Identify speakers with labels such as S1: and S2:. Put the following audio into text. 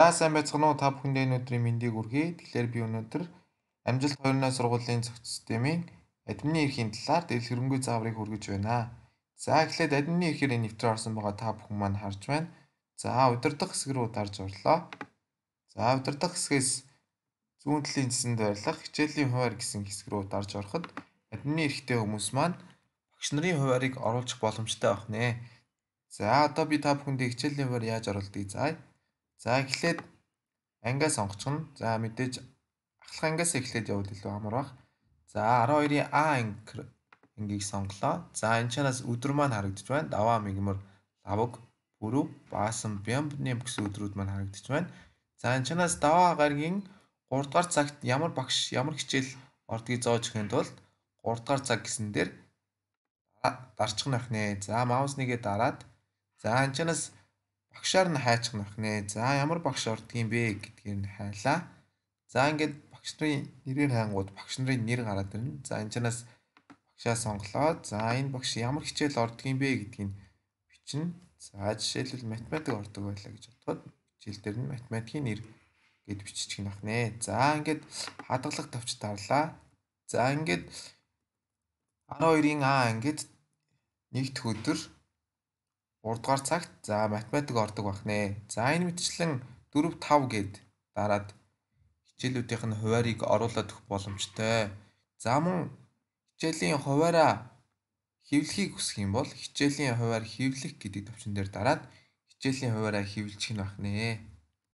S1: За сайн байцгаана уу та бүхэндээ өнөөдрийн мэндийг хүргэе. Тэгэхээр би өнөөдөр амжилт 20-ны сургуулийн зохицол системийн админы эрхийн талаар дэлгэрэнгүй зааврыг хүргэж байна. За эхлээд админы эрхээр нэвтрээ орсон байгаа та бүхэн маань харж байна. За удирдах хэсэг рүү дарж орлоо. За удирдах хэсгээс зүүн талын зэсэнд байрлах хичээлийн хуваар гэсэн хэсэг рүү дарж ороход админы эрхтэй хүмүүс маань багш нарын хуваарийг оруулах боломжтой байна. За одоо би та бүхэндээ хичээлийн хуваар яаж оруулдгийг заая. За эхлээд ангиас онгоцгоно. За мэдээж ахлах ангиас эхлээд явбал илүү амар бах. За 12-ийн А анги ингийг сонглоо. За энэ чанаас өдөр маань харагдаж байна. Даваа мигмөр лавг бүрүү баасан бямбнэм гэсэн өдрүүд маань харагдаж байна. За энэ чанаас даваа гаргийн 3 дугаар цагт ямар багш ямар хичээл ордгийг зоож өгөхийн тулд 3 дугаар цаг гэсэн дээр дарчих нь ахнэ. За маус нэгэ дараад за энэ чанаас багшаар нь хайчих нь ахнэ. За ямар багш ордгийм бэ гэдгээр нь хайлаа. За ингээд багш нарын нэрээр хайнгууд багш нарын нэр гараад ирнэ. За энэ чанаас багшаа сонголоо. За энэ багш ямар хичээл ордгийм бэ гэдгийг бичнэ. За жишээлбэл математик ордог байлаа гэж бодоход хичээл дээр нь математикийн нэр гэд бичих нь ахнэ. За ингээд хадгалах тавч тарлаа. За ингээд 12-ийн А ингээд нэгд өдөр 3 дугаар цагт за математик ордог бахнэ. За энэ мэтчлэн 4 5 гээд дараад хичээлүүдийнх нь хуваарийг оруулаад өгөх боломжтой. За мөн хичээлийн хуваараа хэвлэхийг хүсэх юм бол хичээлийн хуваар хэвлэх гэдэг төвчөн дээр дараад хичээлийн хуваараа хэвлэжих нь бахнэ.